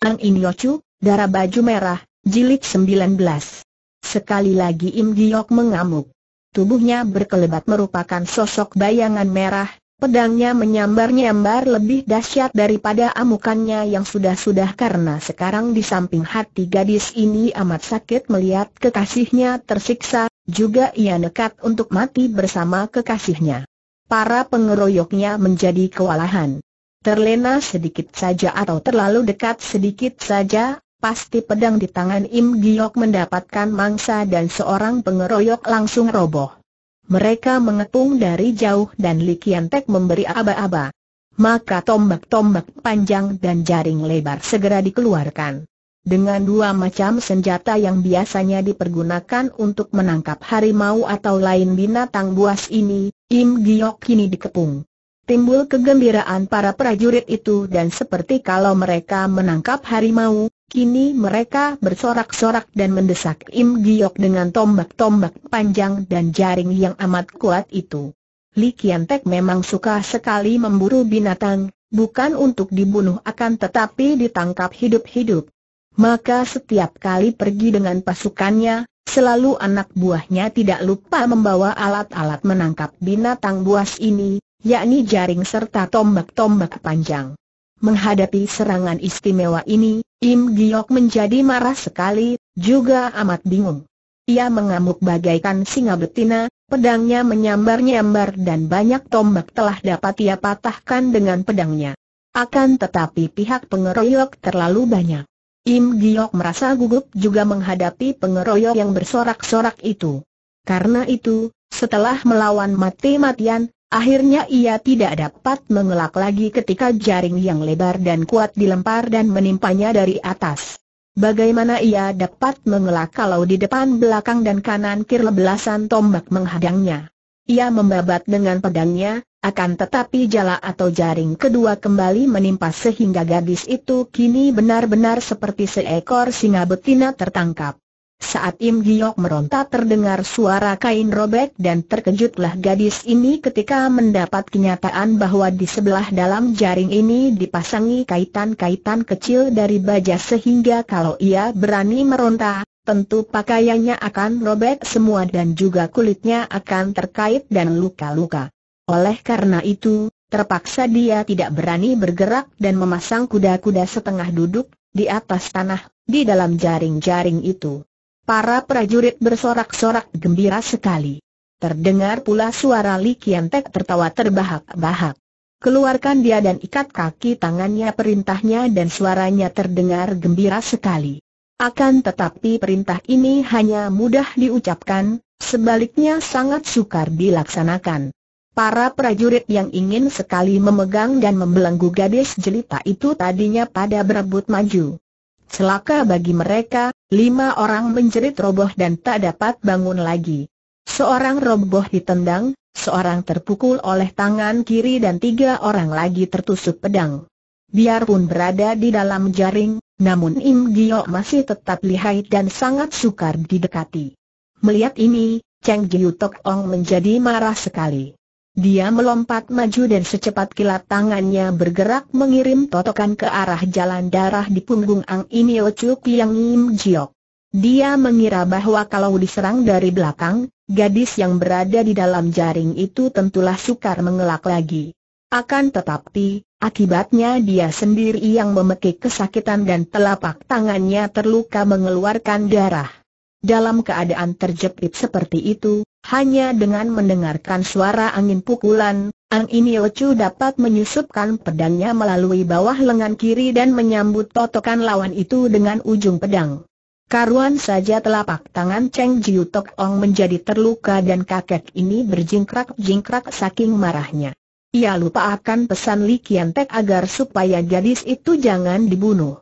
Ang In Yochu, Darah Baju Merah, Jilid 19. Sekali lagi Im Giok mengamuk. Tubuhnya berkelebat merupakan sosok bayangan merah, pedangnya menyambar-nyambar lebih dahsyat daripada amukannya yang sudah-sudah karena sekarang di samping hati gadis ini amat sakit melihat kekasihnya tersiksa, juga ia nekat untuk mati bersama kekasihnya. Para pengeroyoknya menjadi kewalahan. Terlena sedikit saja atau terlalu dekat sedikit saja, pasti pedang di tangan Im Giok mendapatkan mangsa dan seorang pengeroyok langsung roboh. Mereka mengepung dari jauh dan Li Kiantek memberi aba-aba. Maka tombak-tombak panjang dan jaring lebar segera dikeluarkan. Dengan dua macam senjata yang biasanya dipergunakan untuk menangkap harimau atau lain binatang buas ini, Im Giok kini dikepung timbul kegembiraan para prajurit itu dan seperti kalau mereka menangkap harimau, kini mereka bersorak-sorak dan mendesak Im Giok dengan tombak-tombak panjang dan jaring yang amat kuat itu. Li Kian Tek memang suka sekali memburu binatang, bukan untuk dibunuh akan tetapi ditangkap hidup-hidup. Maka setiap kali pergi dengan pasukannya, Selalu anak buahnya tidak lupa membawa alat-alat menangkap binatang buas ini, yakni jaring serta tombak-tombak panjang. Menghadapi serangan istimewa ini, Im Giok menjadi marah sekali, juga amat bingung. Ia mengamuk bagaikan singa betina, pedangnya menyambar-nyambar dan banyak tombak telah dapat ia patahkan dengan pedangnya. Akan tetapi pihak pengeroyok terlalu banyak. Im Giok merasa gugup juga menghadapi pengeroyok yang bersorak-sorak itu. Karena itu, setelah melawan mati-matian, Akhirnya ia tidak dapat mengelak lagi ketika jaring yang lebar dan kuat dilempar dan menimpanya dari atas. Bagaimana ia dapat mengelak kalau di depan belakang dan kanan kiri belasan tombak menghadangnya? Ia membabat dengan pedangnya, akan tetapi jala atau jaring kedua kembali menimpa sehingga gadis itu kini benar-benar seperti seekor singa betina tertangkap. Saat Im Giok meronta terdengar suara kain robek dan terkejutlah gadis ini ketika mendapat kenyataan bahwa di sebelah dalam jaring ini dipasangi kaitan-kaitan kecil dari baja sehingga kalau ia berani meronta, tentu pakaiannya akan robek semua dan juga kulitnya akan terkait dan luka-luka. Oleh karena itu, terpaksa dia tidak berani bergerak dan memasang kuda-kuda setengah duduk di atas tanah, di dalam jaring-jaring itu. Para prajurit bersorak-sorak gembira sekali. Terdengar pula suara Li Kiantek tertawa terbahak-bahak. Keluarkan dia dan ikat kaki tangannya perintahnya dan suaranya terdengar gembira sekali. Akan tetapi perintah ini hanya mudah diucapkan, sebaliknya sangat sukar dilaksanakan. Para prajurit yang ingin sekali memegang dan membelenggu gadis jelita itu tadinya pada berebut maju. Celaka bagi mereka, lima orang menjerit roboh dan tak dapat bangun lagi. Seorang roboh ditendang, seorang terpukul oleh tangan kiri dan tiga orang lagi tertusuk pedang. Biarpun berada di dalam jaring, namun Im Gio masih tetap lihai dan sangat sukar didekati. Melihat ini, Cheng Jiu Tok Ong menjadi marah sekali. Dia melompat maju dan secepat kilat tangannya bergerak mengirim totokan ke arah jalan darah di punggung Ang Inio Chuk Yang Im Jiok. Dia mengira bahwa kalau diserang dari belakang, gadis yang berada di dalam jaring itu tentulah sukar mengelak lagi. Akan tetapi, akibatnya dia sendiri yang memekik kesakitan dan telapak tangannya terluka mengeluarkan darah. Dalam keadaan terjepit seperti itu, hanya dengan mendengarkan suara angin pukulan, Ang Inio dapat menyusupkan pedangnya melalui bawah lengan kiri dan menyambut totokan lawan itu dengan ujung pedang. Karuan saja telapak tangan Cheng Jiu Tok Ong menjadi terluka dan kakek ini berjingkrak-jingkrak saking marahnya. Ia lupa akan pesan Li Kian Tek agar supaya gadis itu jangan dibunuh.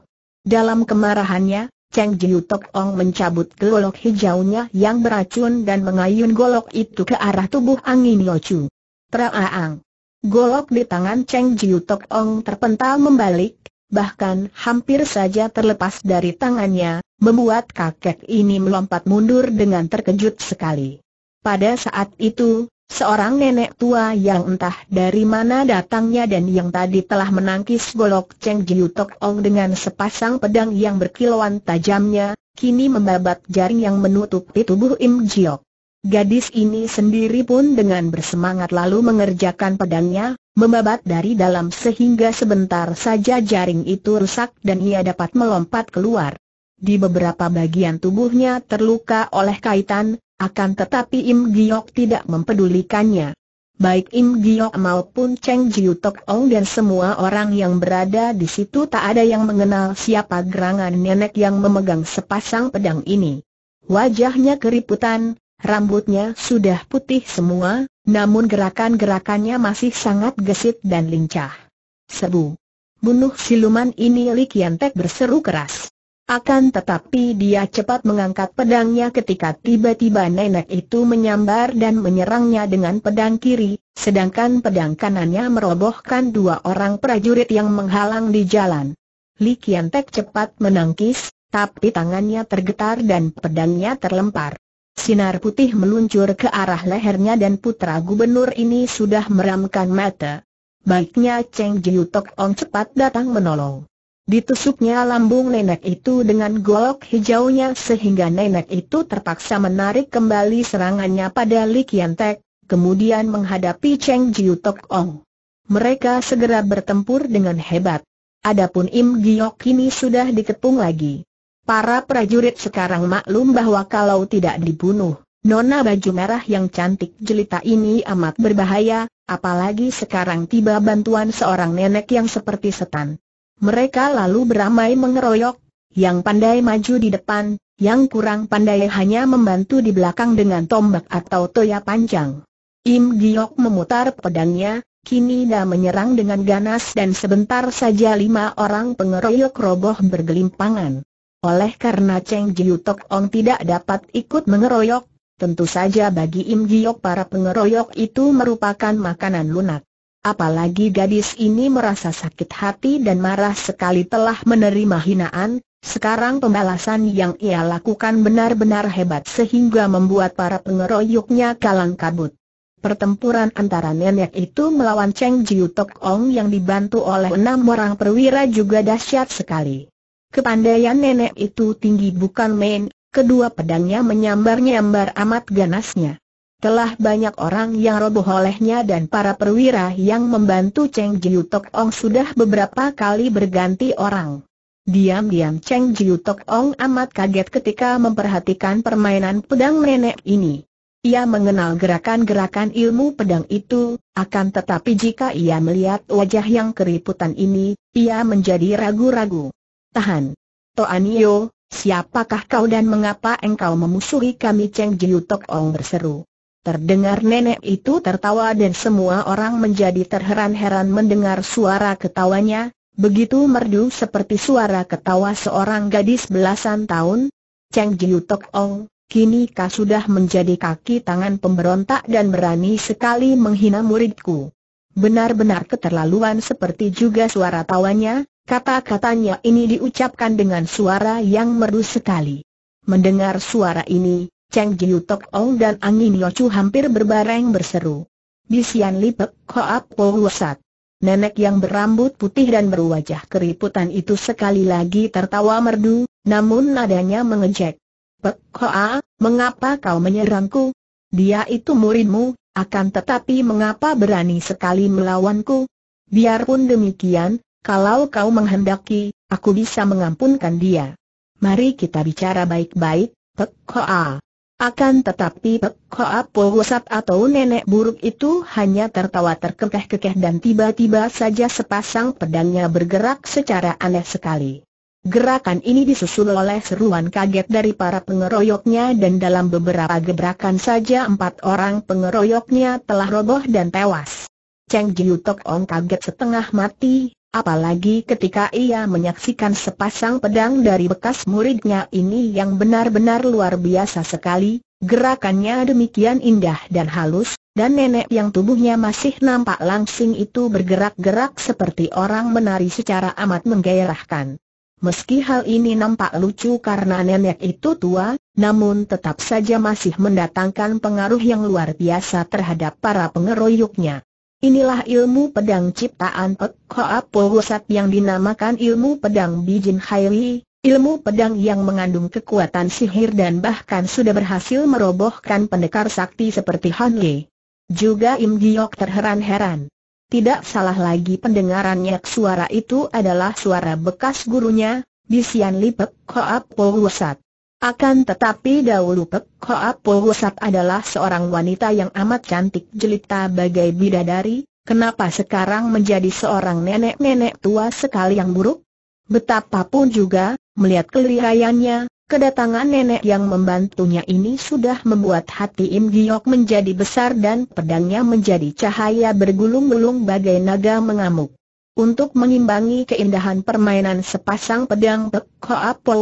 Dalam kemarahannya, Cheng Jiu Tok Ong mencabut golok hijaunya yang beracun dan mengayun golok itu ke arah tubuh angin Chu. Traaang. Golok di tangan Cheng Jiu Tok Ong terpental membalik, bahkan hampir saja terlepas dari tangannya, membuat kakek ini melompat mundur dengan terkejut sekali. Pada saat itu, Seorang nenek tua yang entah dari mana datangnya dan yang tadi telah menangkis golok Cheng Jiu Tok Ong dengan sepasang pedang yang berkilauan tajamnya, kini membabat jaring yang menutupi tubuh Im Jiok. Gadis ini sendiri pun dengan bersemangat lalu mengerjakan pedangnya, membabat dari dalam sehingga sebentar saja jaring itu rusak dan ia dapat melompat keluar. Di beberapa bagian tubuhnya terluka oleh kaitan, akan tetapi Im Giok tidak mempedulikannya. Baik Im Giok maupun Cheng Jiu Tok Ong dan semua orang yang berada di situ tak ada yang mengenal siapa gerangan nenek yang memegang sepasang pedang ini. Wajahnya keriputan, rambutnya sudah putih semua, namun gerakan-gerakannya masih sangat gesit dan lincah. Sebu. Bunuh siluman ini Li Kian Tek berseru keras. Akan tetapi dia cepat mengangkat pedangnya ketika tiba-tiba nenek itu menyambar dan menyerangnya dengan pedang kiri, sedangkan pedang kanannya merobohkan dua orang prajurit yang menghalang di jalan. Li Kian Tek cepat menangkis, tapi tangannya tergetar dan pedangnya terlempar. Sinar putih meluncur ke arah lehernya dan putra gubernur ini sudah meramkan mata. Baiknya Cheng Jiu Tok Ong cepat datang menolong. Ditusuknya lambung nenek itu dengan golok hijaunya sehingga nenek itu terpaksa menarik kembali serangannya pada Li Kian kemudian menghadapi Cheng Jiu Tok Ong. Mereka segera bertempur dengan hebat. Adapun Im Giok kini sudah dikepung lagi. Para prajurit sekarang maklum bahwa kalau tidak dibunuh, Nona baju merah yang cantik jelita ini amat berbahaya, apalagi sekarang tiba bantuan seorang nenek yang seperti setan. Mereka lalu beramai mengeroyok, yang pandai maju di depan, yang kurang pandai hanya membantu di belakang dengan tombak atau toya panjang. Im Giok memutar pedangnya, kini dah menyerang dengan ganas dan sebentar saja lima orang pengeroyok roboh bergelimpangan. Oleh karena Cheng Jiu Tok Ong tidak dapat ikut mengeroyok, tentu saja bagi Im Giok para pengeroyok itu merupakan makanan lunak. Apalagi gadis ini merasa sakit hati dan marah sekali telah menerima hinaan, sekarang pembalasan yang ia lakukan benar-benar hebat sehingga membuat para pengeroyoknya kalang kabut. Pertempuran antara nenek itu melawan Cheng Jiu Tok Ong yang dibantu oleh enam orang perwira juga dahsyat sekali. Kepandaian nenek itu tinggi bukan main, kedua pedangnya menyambar-nyambar amat ganasnya. Telah banyak orang yang roboh olehnya dan para perwira yang membantu Cheng Jiu Tok Ong sudah beberapa kali berganti orang. Diam-diam Cheng Jiu Tok Ong amat kaget ketika memperhatikan permainan pedang nenek ini. Ia mengenal gerakan-gerakan ilmu pedang itu, akan tetapi jika ia melihat wajah yang keriputan ini, ia menjadi ragu-ragu. Tahan. Toanio, siapakah kau dan mengapa engkau memusuhi kami Cheng Jiu Tok Ong berseru. Terdengar nenek itu tertawa dan semua orang menjadi terheran-heran mendengar suara ketawanya, begitu merdu seperti suara ketawa seorang gadis belasan tahun. Cheng Jiu Tok Ong, kini kau sudah menjadi kaki tangan pemberontak dan berani sekali menghina muridku. Benar-benar keterlaluan seperti juga suara tawanya, kata-katanya ini diucapkan dengan suara yang merdu sekali. Mendengar suara ini, Cheng Jiu Tok Ong dan Angin Yochu hampir berbareng berseru. Bisian Lipek Koap Pohwasat. Nenek yang berambut putih dan berwajah keriputan itu sekali lagi tertawa merdu, namun nadanya mengejek. Pek Koa, mengapa kau menyerangku? Dia itu muridmu, akan tetapi mengapa berani sekali melawanku? Biarpun demikian, kalau kau menghendaki, aku bisa mengampunkan dia. Mari kita bicara baik-baik, Pek Koa. Akan tetapi Pek Hoa atau nenek buruk itu hanya tertawa terkekeh-kekeh dan tiba-tiba saja sepasang pedangnya bergerak secara aneh sekali. Gerakan ini disusul oleh seruan kaget dari para pengeroyoknya dan dalam beberapa gebrakan saja empat orang pengeroyoknya telah roboh dan tewas. Cheng Jiu Tok Ong kaget setengah mati, apalagi ketika ia menyaksikan sepasang pedang dari bekas muridnya ini yang benar-benar luar biasa sekali, gerakannya demikian indah dan halus, dan nenek yang tubuhnya masih nampak langsing itu bergerak-gerak seperti orang menari secara amat menggairahkan. Meski hal ini nampak lucu karena nenek itu tua, namun tetap saja masih mendatangkan pengaruh yang luar biasa terhadap para pengeroyoknya. Inilah ilmu pedang ciptaan Pek Hoa Pohusat yang dinamakan ilmu pedang Bijin Hairi, ilmu pedang yang mengandung kekuatan sihir dan bahkan sudah berhasil merobohkan pendekar sakti seperti Han Ye. Juga Im Giok terheran-heran. Tidak salah lagi pendengarannya suara itu adalah suara bekas gurunya, Bisian Li Pek Hoa Pohusat. Akan tetapi dahulu Pek Hoa Po adalah seorang wanita yang amat cantik jelita bagai bidadari, kenapa sekarang menjadi seorang nenek-nenek tua sekali yang buruk? Betapapun juga, melihat kelihayannya, kedatangan nenek yang membantunya ini sudah membuat hati Im Giok menjadi besar dan pedangnya menjadi cahaya bergulung-gulung bagai naga mengamuk. Untuk mengimbangi keindahan permainan sepasang pedang Pek Hoa Po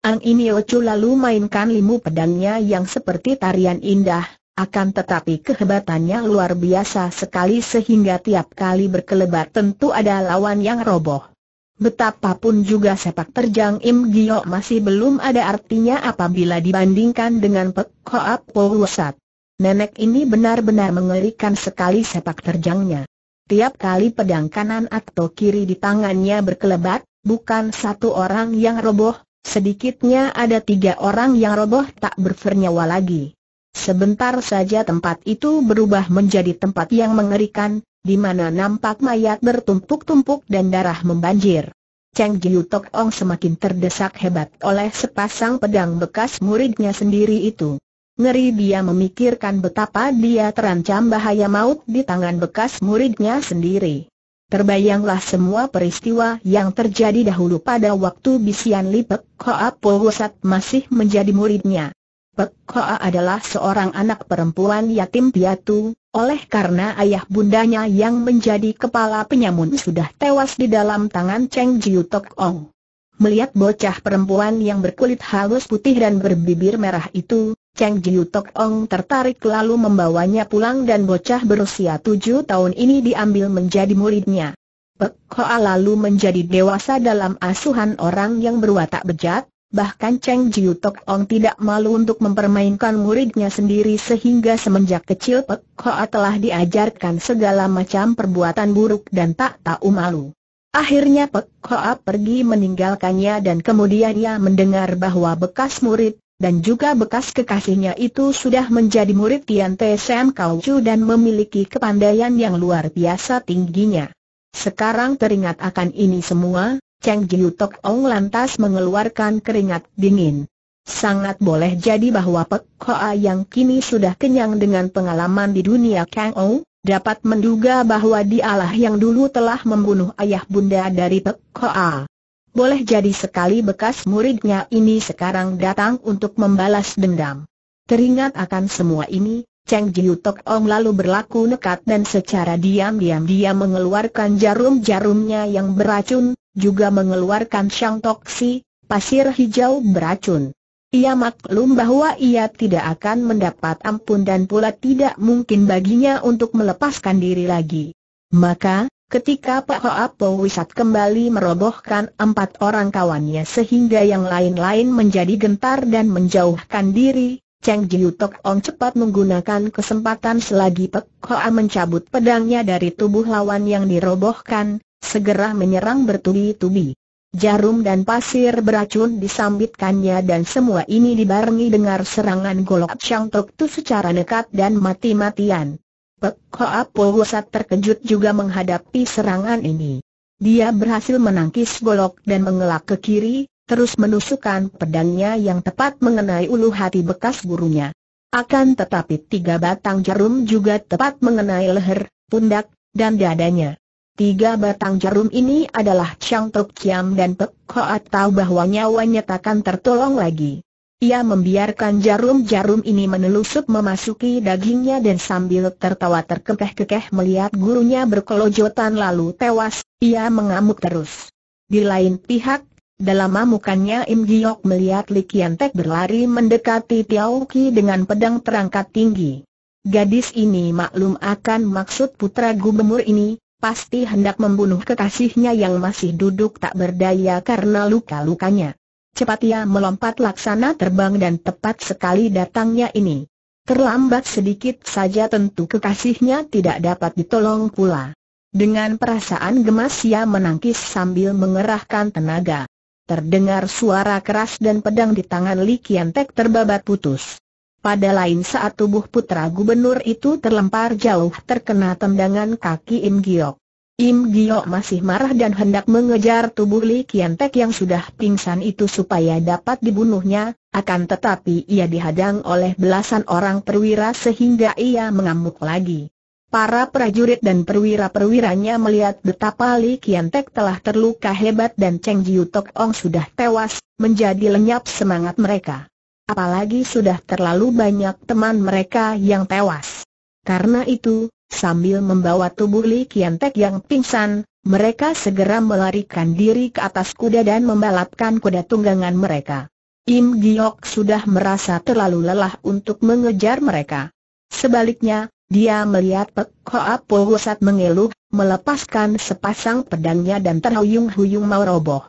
Ang Iniochu lalu mainkan limu pedangnya yang seperti tarian indah, akan tetapi kehebatannya luar biasa sekali sehingga tiap kali berkelebat tentu ada lawan yang roboh. Betapapun juga sepak terjang Im Gio masih belum ada artinya apabila dibandingkan dengan Pek Ap Po Wasat. Nenek ini benar-benar mengerikan sekali sepak terjangnya. Tiap kali pedang kanan atau kiri di tangannya berkelebat, bukan satu orang yang roboh, Sedikitnya ada tiga orang yang roboh tak bernyawa lagi. Sebentar saja tempat itu berubah menjadi tempat yang mengerikan, di mana nampak mayat bertumpuk-tumpuk dan darah membanjir. Cheng Jiu Tok Ong semakin terdesak hebat oleh sepasang pedang bekas muridnya sendiri itu. Ngeri dia memikirkan betapa dia terancam bahaya maut di tangan bekas muridnya sendiri. Terbayanglah semua peristiwa yang terjadi dahulu pada waktu Bisian Li Pek Koa Polwosat masih menjadi muridnya. Pek Koa adalah seorang anak perempuan yatim piatu, oleh karena ayah bundanya yang menjadi kepala penyamun sudah tewas di dalam tangan Cheng Jiu Tok Ong. Melihat bocah perempuan yang berkulit halus putih dan berbibir merah itu, Cheng Jiu Tok Ong tertarik lalu membawanya pulang dan bocah berusia tujuh tahun ini diambil menjadi muridnya. Pek Hoa lalu menjadi dewasa dalam asuhan orang yang berwatak bejat, bahkan Cheng Jiu Tok Ong tidak malu untuk mempermainkan muridnya sendiri sehingga semenjak kecil Pek Hoa telah diajarkan segala macam perbuatan buruk dan tak tahu malu. Akhirnya Pek Hoa pergi meninggalkannya dan kemudian ia mendengar bahwa bekas murid dan juga bekas kekasihnya itu sudah menjadi murid Tian Te Sam Kau Chu dan memiliki kepandaian yang luar biasa tingginya. Sekarang teringat akan ini semua, Cheng Jiu Tok Ong lantas mengeluarkan keringat dingin. Sangat boleh jadi bahwa Pek Hoa yang kini sudah kenyang dengan pengalaman di dunia Kang Ong dapat menduga bahwa dialah yang dulu telah membunuh ayah bunda dari Pek Hoa. Boleh jadi sekali bekas muridnya ini sekarang datang untuk membalas dendam. Teringat akan semua ini, Cheng Jiu Tok Ong lalu berlaku nekat dan secara diam-diam dia mengeluarkan jarum-jarumnya yang beracun, juga mengeluarkan Shang Tok Si, pasir hijau beracun. Ia maklum bahwa ia tidak akan mendapat ampun dan pula tidak mungkin baginya untuk melepaskan diri lagi. Maka, Ketika Pak Hoa Wisat kembali merobohkan empat orang kawannya sehingga yang lain-lain menjadi gentar dan menjauhkan diri, Cheng Jiu Tok Ong cepat menggunakan kesempatan selagi Pak Hoa mencabut pedangnya dari tubuh lawan yang dirobohkan, segera menyerang bertubi-tubi. Jarum dan pasir beracun disambitkannya dan semua ini dibarengi dengan serangan golok Chang Tok Tu secara nekat dan mati-matian. Pek Hoa Po Husat terkejut juga menghadapi serangan ini. Dia berhasil menangkis golok dan mengelak ke kiri, terus menusukkan pedangnya yang tepat mengenai ulu hati bekas gurunya. Akan tetapi tiga batang jarum juga tepat mengenai leher, pundak, dan dadanya. Tiga batang jarum ini adalah Chang Tok Kiam dan Pek Hoa tahu bahwa nyawanya takkan tertolong lagi. Ia membiarkan jarum-jarum ini menelusup memasuki dagingnya dan sambil tertawa terkekeh-kekeh melihat gurunya berkelojotan lalu tewas, ia mengamuk terus. Di lain pihak, dalam amukannya Im Giok melihat Li Kian Tek berlari mendekati Tiao Ki dengan pedang terangkat tinggi. Gadis ini maklum akan maksud putra gubernur ini, pasti hendak membunuh kekasihnya yang masih duduk tak berdaya karena luka-lukanya cepat ia melompat laksana terbang dan tepat sekali datangnya ini. Terlambat sedikit saja tentu kekasihnya tidak dapat ditolong pula. Dengan perasaan gemas ia menangkis sambil mengerahkan tenaga. Terdengar suara keras dan pedang di tangan Li Kiantek terbabat putus. Pada lain saat tubuh putra gubernur itu terlempar jauh terkena tendangan kaki Im Giok. Im Gio masih marah dan hendak mengejar tubuh Li Kian Pek yang sudah pingsan itu supaya dapat dibunuhnya, akan tetapi ia dihadang oleh belasan orang perwira sehingga ia mengamuk lagi. Para prajurit dan perwira-perwiranya melihat betapa Li Kian Pek telah terluka hebat dan Cheng Jiu Tok Ong sudah tewas, menjadi lenyap semangat mereka. Apalagi sudah terlalu banyak teman mereka yang tewas. Karena itu, Sambil membawa tubuh Li Kiantek yang pingsan, mereka segera melarikan diri ke atas kuda dan membalapkan kuda tunggangan mereka. Im Giok sudah merasa terlalu lelah untuk mengejar mereka. Sebaliknya, dia melihat Pek Hoa Pusat mengeluh, melepaskan sepasang pedangnya dan terhuyung-huyung mau roboh.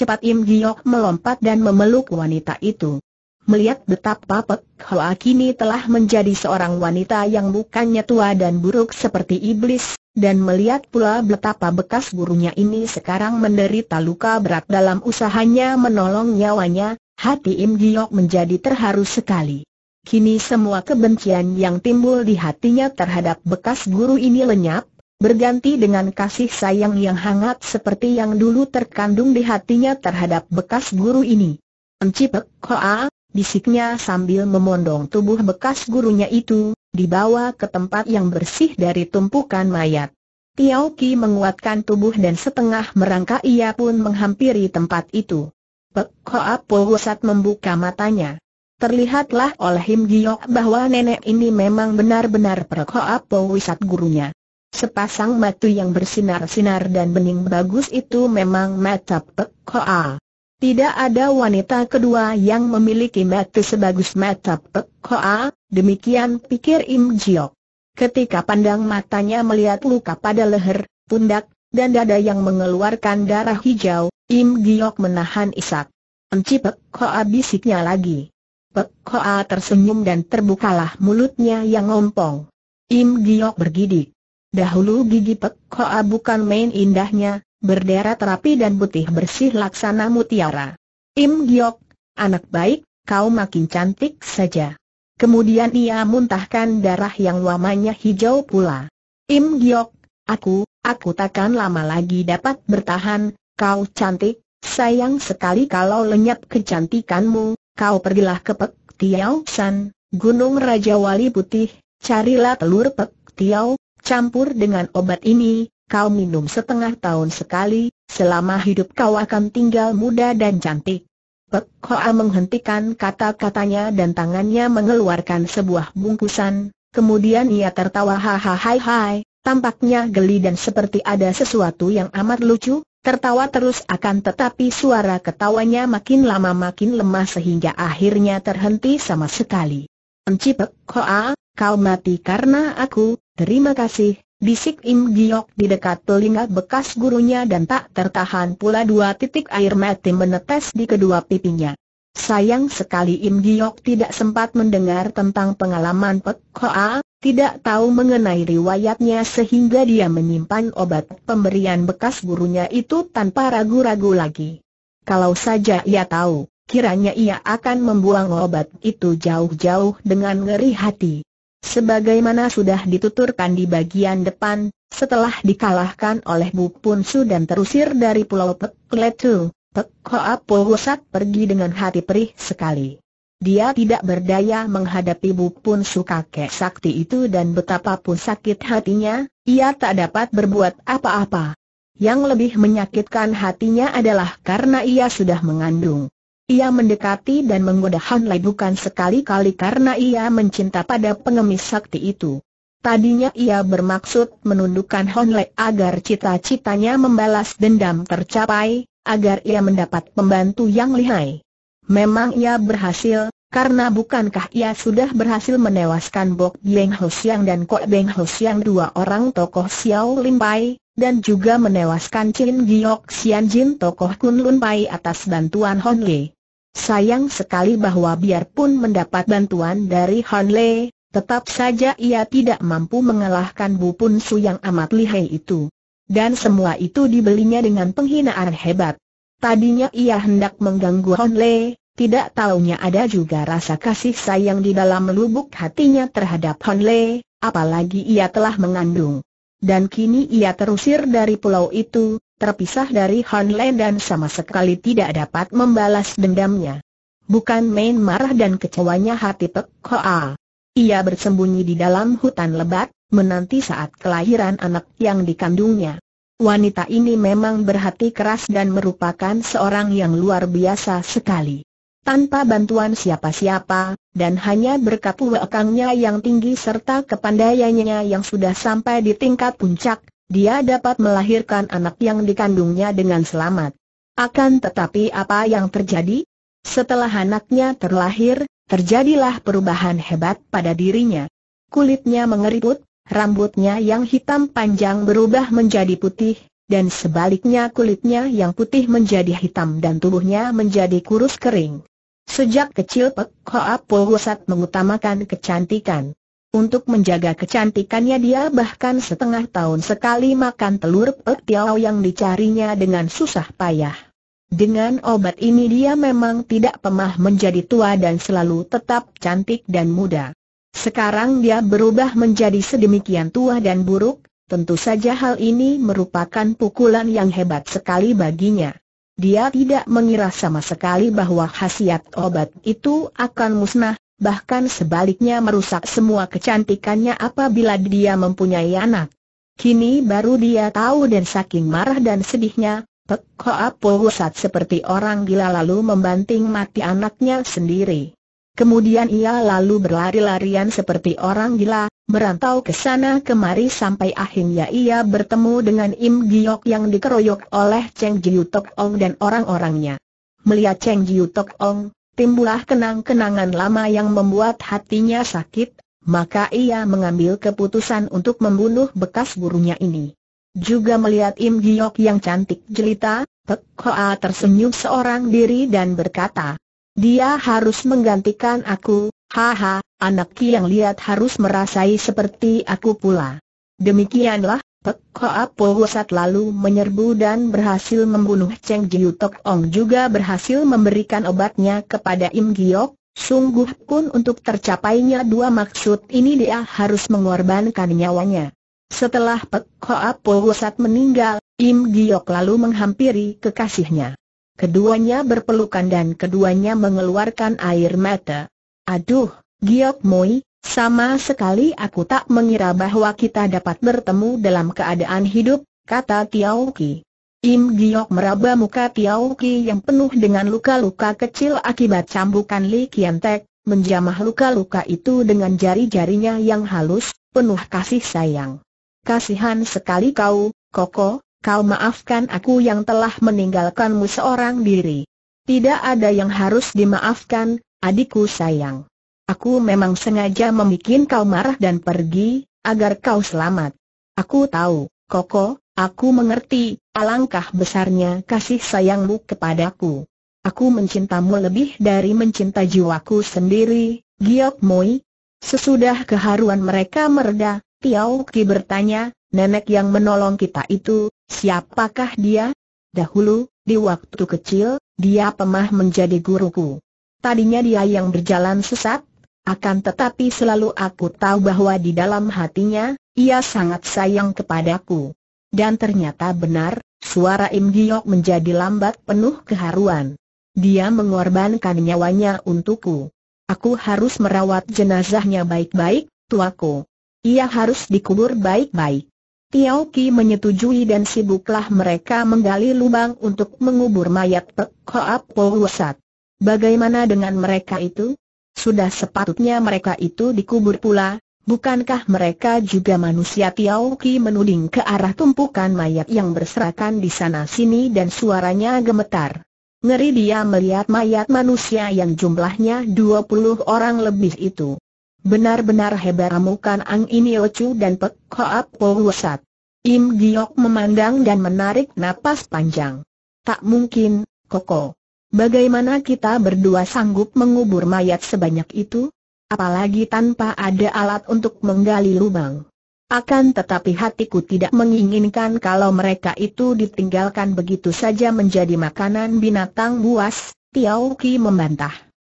Cepat Im Giok melompat dan memeluk wanita itu melihat betapa Pek Hoa kini telah menjadi seorang wanita yang bukannya tua dan buruk seperti iblis, dan melihat pula betapa bekas gurunya ini sekarang menderita luka berat dalam usahanya menolong nyawanya, hati Im Giok menjadi terharu sekali. Kini semua kebencian yang timbul di hatinya terhadap bekas guru ini lenyap, berganti dengan kasih sayang yang hangat seperti yang dulu terkandung di hatinya terhadap bekas guru ini. Encipek Hoa, bisiknya sambil memondong tubuh bekas gurunya itu, dibawa ke tempat yang bersih dari tumpukan mayat. Tiao Ki menguatkan tubuh dan setengah merangkak ia pun menghampiri tempat itu. Pek Hoa Powosat membuka matanya. Terlihatlah oleh Him Giok bahwa nenek ini memang benar-benar Pek Hoa Powisat gurunya. Sepasang mata yang bersinar-sinar dan bening bagus itu memang mata Pek Hoa. Tidak ada wanita kedua yang memiliki mata sebagus mata Pek demikian pikir Im Jiok. Ketika pandang matanya melihat luka pada leher, pundak, dan dada yang mengeluarkan darah hijau, Im Giok menahan isak. Enci Pek bisiknya lagi. Pek tersenyum dan terbukalah mulutnya yang ngompong. Im Giok bergidik. Dahulu gigi Pek bukan main indahnya, berderet rapi dan putih bersih laksana mutiara. Im Giok, anak baik, kau makin cantik saja. Kemudian ia muntahkan darah yang lamanya hijau pula. Im Giok, aku, aku takkan lama lagi dapat bertahan, kau cantik, sayang sekali kalau lenyap kecantikanmu, kau pergilah ke Pek Tiau San, Gunung Raja Wali Putih, carilah telur Pek Tiau, campur dengan obat ini, kau minum setengah tahun sekali, selama hidup kau akan tinggal muda dan cantik. Pek Hoa menghentikan kata-katanya dan tangannya mengeluarkan sebuah bungkusan, kemudian ia tertawa hai, tampaknya geli dan seperti ada sesuatu yang amat lucu, tertawa terus akan tetapi suara ketawanya makin lama makin lemah sehingga akhirnya terhenti sama sekali. Pek Hoa, kau mati karena aku, terima kasih, Bisik Im Giok di dekat telinga bekas gurunya dan tak tertahan pula dua titik air mati menetes di kedua pipinya. Sayang sekali Im Giok tidak sempat mendengar tentang pengalaman Pek Hoa, tidak tahu mengenai riwayatnya sehingga dia menyimpan obat pemberian bekas gurunya itu tanpa ragu-ragu lagi. Kalau saja ia tahu, kiranya ia akan membuang obat itu jauh-jauh dengan ngeri hati. Sebagaimana sudah dituturkan di bagian depan, setelah dikalahkan oleh Bu Pun Su dan terusir dari Pulau Pek Letu, Pek Hoa pergi dengan hati perih sekali. Dia tidak berdaya menghadapi Bu Pun Su kakek sakti itu dan betapapun sakit hatinya, ia tak dapat berbuat apa-apa. Yang lebih menyakitkan hatinya adalah karena ia sudah mengandung ia mendekati dan menggoda Han Lai bukan sekali-kali karena ia mencinta pada pengemis sakti itu. Tadinya ia bermaksud menundukkan Hon Lai agar cita-citanya membalas dendam tercapai, agar ia mendapat pembantu yang lihai. Memang ia berhasil, karena bukankah ia sudah berhasil menewaskan Bok Beng Ho Siang dan Kok Beng Ho Siang dua orang tokoh Xiao Lim Pai, dan juga menewaskan Chin Giok Xian Jin tokoh Kun Lun Pai atas bantuan Hon Li. Sayang sekali bahwa biarpun mendapat bantuan dari Han Le, tetap saja ia tidak mampu mengalahkan Bu Pun Su yang amat lihai itu. Dan semua itu dibelinya dengan penghinaan hebat. Tadinya ia hendak mengganggu Han Le, tidak taunya ada juga rasa kasih sayang di dalam lubuk hatinya terhadap Han Le, apalagi ia telah mengandung. Dan kini ia terusir dari pulau itu, terpisah dari Han Lan dan sama sekali tidak dapat membalas dendamnya. Bukan main marah dan kecewanya hati Pek Hoa. Ia bersembunyi di dalam hutan lebat, menanti saat kelahiran anak yang dikandungnya. Wanita ini memang berhati keras dan merupakan seorang yang luar biasa sekali. Tanpa bantuan siapa-siapa, dan hanya berkat wakangnya yang tinggi serta kepandaiannya yang sudah sampai di tingkat puncak, dia dapat melahirkan anak yang dikandungnya dengan selamat. Akan tetapi apa yang terjadi? Setelah anaknya terlahir, terjadilah perubahan hebat pada dirinya. Kulitnya mengeriput, rambutnya yang hitam panjang berubah menjadi putih, dan sebaliknya kulitnya yang putih menjadi hitam dan tubuhnya menjadi kurus kering. Sejak kecil Pek Hoa mengutamakan kecantikan. Untuk menjaga kecantikannya dia bahkan setengah tahun sekali makan telur petiau yang dicarinya dengan susah payah. Dengan obat ini dia memang tidak pemah menjadi tua dan selalu tetap cantik dan muda. Sekarang dia berubah menjadi sedemikian tua dan buruk, tentu saja hal ini merupakan pukulan yang hebat sekali baginya. Dia tidak mengira sama sekali bahwa khasiat obat itu akan musnah, bahkan sebaliknya merusak semua kecantikannya apabila dia mempunyai anak. Kini baru dia tahu dan saking marah dan sedihnya, Pek Hoa Pusat seperti orang gila lalu membanting mati anaknya sendiri. Kemudian ia lalu berlari-larian seperti orang gila, merantau ke sana kemari sampai akhirnya ia bertemu dengan Im Giok yang dikeroyok oleh Cheng Jiu Tok Ong dan orang-orangnya. Melihat Cheng Jiu Tok Ong, timbullah kenang-kenangan lama yang membuat hatinya sakit, maka ia mengambil keputusan untuk membunuh bekas burunya ini. Juga melihat Im Giok yang cantik jelita, Pek Hoa tersenyum seorang diri dan berkata, dia harus menggantikan aku, haha, anak Ki yang lihat harus merasai seperti aku pula. Demikianlah, Pek Hoa Po lalu menyerbu dan berhasil membunuh Cheng Jiu Tok Ong juga berhasil memberikan obatnya kepada Im Giok, sungguh pun untuk tercapainya dua maksud ini dia harus mengorbankan nyawanya. Setelah Pek Hoa Po meninggal, Im Giok lalu menghampiri kekasihnya. Keduanya berpelukan dan keduanya mengeluarkan air mata. Aduh, Giok Moi, sama sekali aku tak mengira bahwa kita dapat bertemu dalam keadaan hidup, kata Tiao Ki. Im Giok meraba muka Tiao Ki yang penuh dengan luka-luka kecil akibat cambukan Li Kian Tek, menjamah luka-luka itu dengan jari-jarinya yang halus, penuh kasih sayang. Kasihan sekali kau, Koko, kau maafkan aku yang telah meninggalkanmu seorang diri. Tidak ada yang harus dimaafkan, adikku sayang. Aku memang sengaja membuat kau marah dan pergi, agar kau selamat. Aku tahu, Koko, aku mengerti, alangkah besarnya kasih sayangmu kepadaku. Aku mencintamu lebih dari mencinta jiwaku sendiri, Giok Moi. Sesudah keharuan mereka mereda, Tiao Ki bertanya, nenek yang menolong kita itu, siapakah dia? Dahulu, di waktu kecil, dia pemah menjadi guruku. Tadinya dia yang berjalan sesat, akan tetapi selalu aku tahu bahwa di dalam hatinya, ia sangat sayang kepadaku. Dan ternyata benar, suara Im Giok menjadi lambat penuh keharuan. Dia mengorbankan nyawanya untukku. Aku harus merawat jenazahnya baik-baik, tuaku. Ia harus dikubur baik-baik. Tiao Ki menyetujui dan sibuklah mereka menggali lubang untuk mengubur mayat Pek Hoa Wasat. Bagaimana dengan mereka itu? Sudah sepatutnya mereka itu dikubur pula, bukankah mereka juga manusia Tiao Ki menuding ke arah tumpukan mayat yang berserakan di sana-sini dan suaranya gemetar. Ngeri dia melihat mayat manusia yang jumlahnya 20 orang lebih itu. Benar-benar hebat amukan Ang Iniochu dan Pek Hoap Po Im Giok memandang dan menarik napas panjang. Tak mungkin, Koko. Bagaimana kita berdua sanggup mengubur mayat sebanyak itu? Apalagi tanpa ada alat untuk menggali lubang. Akan tetapi hatiku tidak menginginkan kalau mereka itu ditinggalkan begitu saja menjadi makanan binatang buas, Tiao Ki membantah.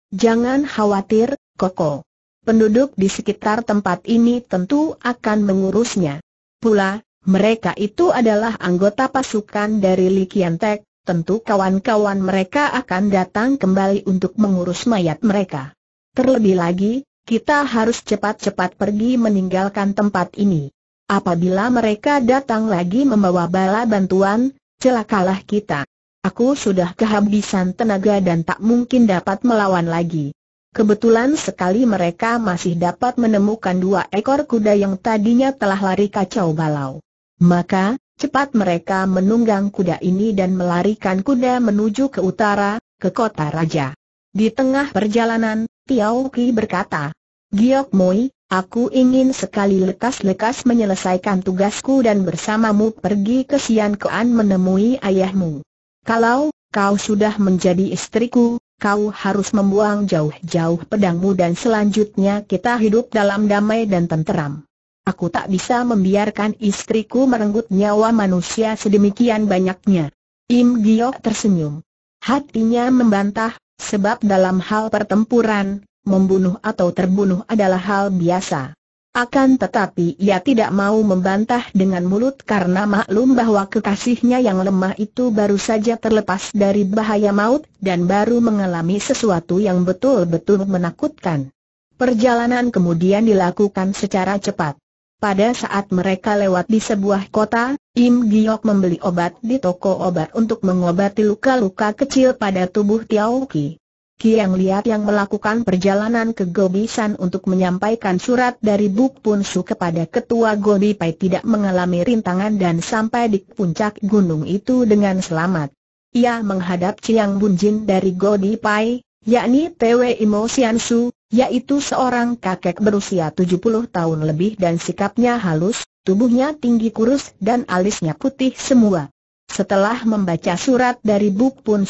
Jangan khawatir, Koko. Penduduk di sekitar tempat ini tentu akan mengurusnya. Pula, mereka itu adalah anggota pasukan dari Likiantek, tentu kawan-kawan mereka akan datang kembali untuk mengurus mayat mereka. Terlebih lagi, kita harus cepat-cepat pergi meninggalkan tempat ini. Apabila mereka datang lagi membawa bala bantuan, celakalah kita. Aku sudah kehabisan tenaga dan tak mungkin dapat melawan lagi. Kebetulan sekali mereka masih dapat menemukan dua ekor kuda yang tadinya telah lari kacau balau. Maka, Cepat mereka menunggang kuda ini dan melarikan kuda menuju ke utara, ke kota raja. Di tengah perjalanan, Tiao Ki berkata, Giok Moi, aku ingin sekali lekas-lekas menyelesaikan tugasku dan bersamamu pergi ke Sian Kean menemui ayahmu. Kalau kau sudah menjadi istriku, kau harus membuang jauh-jauh pedangmu dan selanjutnya kita hidup dalam damai dan tenteram. Aku tak bisa membiarkan istriku merenggut nyawa manusia sedemikian banyaknya. Im Giok tersenyum. Hatinya membantah, sebab dalam hal pertempuran, membunuh atau terbunuh adalah hal biasa. Akan tetapi ia tidak mau membantah dengan mulut karena maklum bahwa kekasihnya yang lemah itu baru saja terlepas dari bahaya maut dan baru mengalami sesuatu yang betul-betul menakutkan. Perjalanan kemudian dilakukan secara cepat. Pada saat mereka lewat di sebuah kota, Im Giok membeli obat di toko obat untuk mengobati luka-luka kecil pada tubuh Tiao Ki. Kiang Liat yang melakukan perjalanan ke Gobisan untuk menyampaikan surat dari Buk Pun Su kepada Ketua Gobi Pai tidak mengalami rintangan dan sampai di puncak gunung itu dengan selamat. Ia menghadap Chiang Bunjin dari Gobi Pai, yakni Tewe Imo Sian Su, yaitu seorang kakek berusia 70 tahun lebih dan sikapnya halus, tubuhnya tinggi kurus dan alisnya putih semua. Setelah membaca surat dari Buk Pun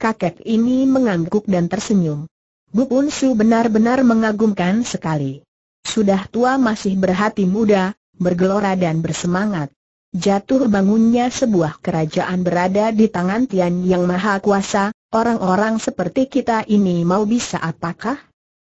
kakek ini mengangguk dan tersenyum. Buk Pun benar-benar mengagumkan sekali. Sudah tua masih berhati muda, bergelora dan bersemangat. Jatuh bangunnya sebuah kerajaan berada di tangan Tian Yang Maha Kuasa, orang-orang seperti kita ini mau bisa apakah?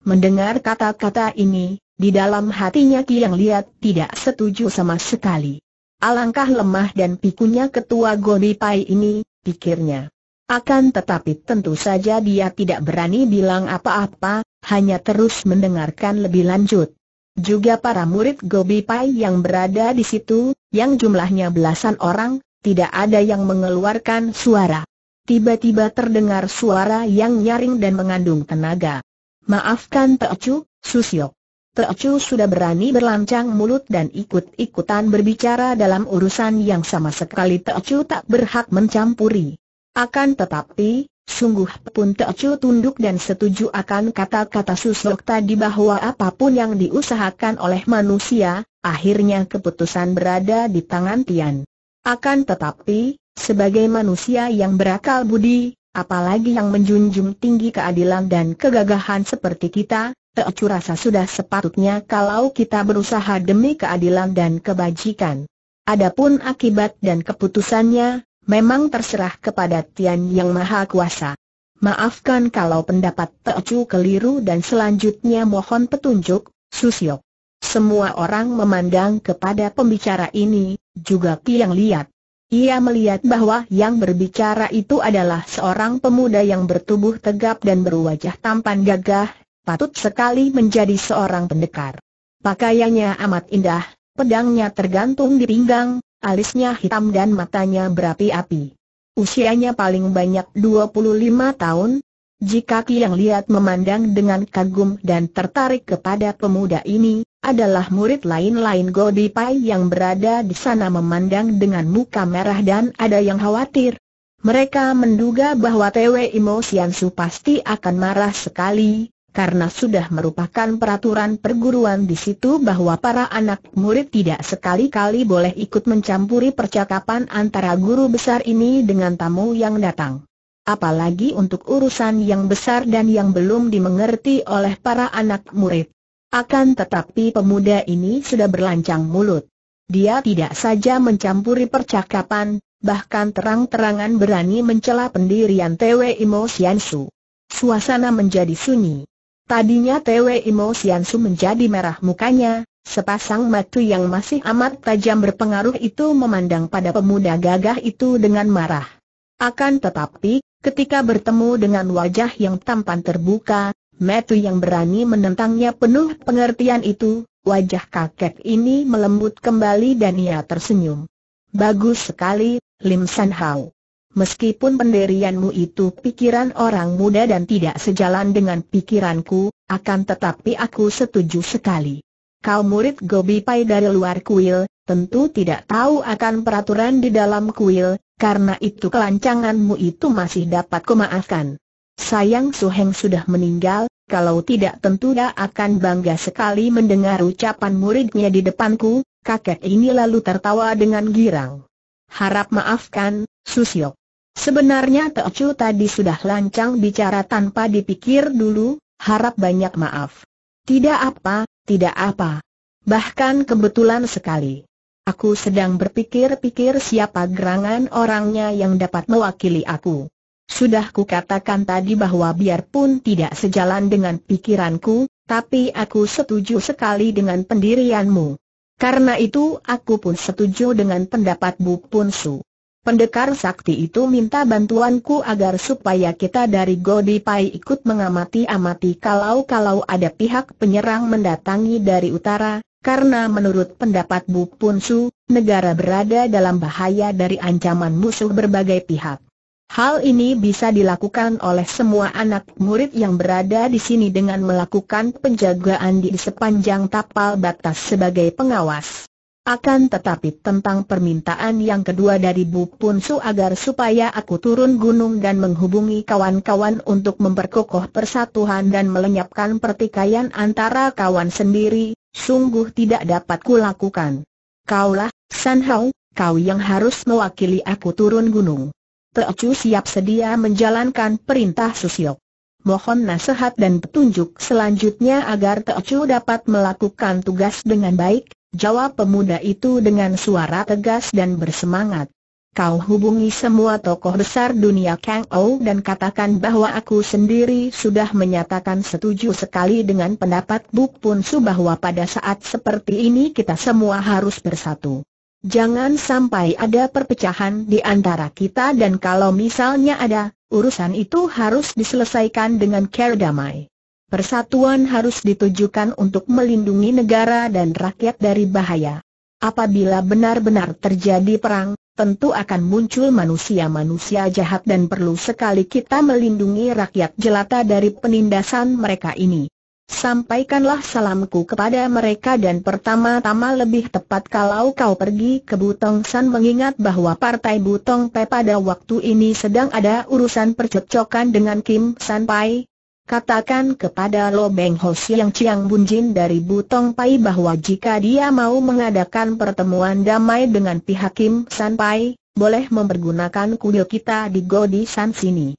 Mendengar kata-kata ini, di dalam hatinya Ki yang lihat tidak setuju sama sekali. Alangkah lemah dan pikunya ketua Gobi Pai ini, pikirnya. Akan tetapi tentu saja dia tidak berani bilang apa-apa, hanya terus mendengarkan lebih lanjut. Juga para murid Gobi Pai yang berada di situ, yang jumlahnya belasan orang, tidak ada yang mengeluarkan suara. Tiba-tiba terdengar suara yang nyaring dan mengandung tenaga. Maafkan Teocu, Susio. Teocu sudah berani berlancang mulut dan ikut-ikutan berbicara dalam urusan yang sama sekali Teocu tak berhak mencampuri. Akan tetapi, sungguh pun Teocu tunduk dan setuju akan kata-kata Susok tadi bahwa apapun yang diusahakan oleh manusia, akhirnya keputusan berada di tangan Tian. Akan tetapi, sebagai manusia yang berakal budi, apalagi yang menjunjung tinggi keadilan dan kegagahan seperti kita, Teocu rasa sudah sepatutnya kalau kita berusaha demi keadilan dan kebajikan. Adapun akibat dan keputusannya, memang terserah kepada Tian Yang Maha Kuasa. Maafkan kalau pendapat Teocu keliru dan selanjutnya mohon petunjuk, Susio. Semua orang memandang kepada pembicara ini, juga Tiang lihat. Ia melihat bahwa yang berbicara itu adalah seorang pemuda yang bertubuh tegap dan berwajah tampan gagah, patut sekali menjadi seorang pendekar. Pakaiannya amat indah, pedangnya tergantung di pinggang, alisnya hitam dan matanya berapi-api. Usianya paling banyak 25 tahun. Jika Kiang lihat memandang dengan kagum dan tertarik kepada pemuda ini, adalah murid lain-lain Godipai yang berada di sana memandang dengan muka merah dan ada yang khawatir. Mereka menduga bahwa TW Imo Siansu pasti akan marah sekali, karena sudah merupakan peraturan perguruan di situ bahwa para anak murid tidak sekali-kali boleh ikut mencampuri percakapan antara guru besar ini dengan tamu yang datang. Apalagi untuk urusan yang besar dan yang belum dimengerti oleh para anak murid. Akan tetapi pemuda ini sudah berlancang mulut. Dia tidak saja mencampuri percakapan, bahkan terang-terangan berani mencela pendirian Tewei Imo Siansu. Suasana menjadi sunyi. Tadinya Tewei Imo Siansu menjadi merah mukanya, sepasang mata yang masih amat tajam berpengaruh itu memandang pada pemuda gagah itu dengan marah. Akan tetapi, ketika bertemu dengan wajah yang tampan terbuka, Metu yang berani menentangnya penuh pengertian itu, wajah kakek ini melembut kembali dan ia tersenyum. Bagus sekali, Lim San Hao. Meskipun pendirianmu itu pikiran orang muda dan tidak sejalan dengan pikiranku, akan tetapi aku setuju sekali. Kau murid Gobi Pai dari luar kuil, tentu tidak tahu akan peraturan di dalam kuil, karena itu kelancanganmu itu masih dapat kumaafkan. Sayang Suheng sudah meninggal, kalau tidak tentu dia akan bangga sekali mendengar ucapan muridnya di depanku, kakek ini lalu tertawa dengan girang. Harap maafkan, Susio. Sebenarnya Teocu tadi sudah lancang bicara tanpa dipikir dulu, harap banyak maaf. Tidak apa, tidak apa. Bahkan kebetulan sekali. Aku sedang berpikir-pikir siapa gerangan orangnya yang dapat mewakili aku. Sudah kukatakan tadi bahwa biarpun tidak sejalan dengan pikiranku, tapi aku setuju sekali dengan pendirianmu. Karena itu aku pun setuju dengan pendapat Bu Punsu. Pendekar sakti itu minta bantuanku agar supaya kita dari Godi Pai ikut mengamati-amati kalau-kalau ada pihak penyerang mendatangi dari utara, karena menurut pendapat Bu Punsu, negara berada dalam bahaya dari ancaman musuh berbagai pihak. Hal ini bisa dilakukan oleh semua anak murid yang berada di sini dengan melakukan penjagaan di sepanjang tapal batas sebagai pengawas. Akan tetapi tentang permintaan yang kedua dari Bu Punsu agar supaya aku turun gunung dan menghubungi kawan-kawan untuk memperkokoh persatuan dan melenyapkan pertikaian antara kawan sendiri, sungguh tidak dapat kulakukan. Kaulah, San Hao, kau yang harus mewakili aku turun gunung. Teocu siap sedia menjalankan perintah Susiok. Mohon nasihat dan petunjuk selanjutnya agar Teocu dapat melakukan tugas dengan baik, jawab pemuda itu dengan suara tegas dan bersemangat. Kau hubungi semua tokoh besar dunia Kang Ou dan katakan bahwa aku sendiri sudah menyatakan setuju sekali dengan pendapat Buk Pun Su bahwa pada saat seperti ini kita semua harus bersatu. Jangan sampai ada perpecahan di antara kita dan kalau misalnya ada, urusan itu harus diselesaikan dengan cara damai. Persatuan harus ditujukan untuk melindungi negara dan rakyat dari bahaya. Apabila benar-benar terjadi perang, tentu akan muncul manusia-manusia jahat dan perlu sekali kita melindungi rakyat jelata dari penindasan mereka ini. Sampaikanlah salamku kepada mereka dan pertama-tama lebih tepat kalau kau pergi ke Butong San mengingat bahwa partai Butong Pe pada waktu ini sedang ada urusan percocokan dengan Kim San Pai. Katakan kepada Lo Beng Ho Siang Chiang Bunjin dari Butong Pai bahwa jika dia mau mengadakan pertemuan damai dengan pihak Kim San Pai, boleh mempergunakan kuil kita di Godi San sini.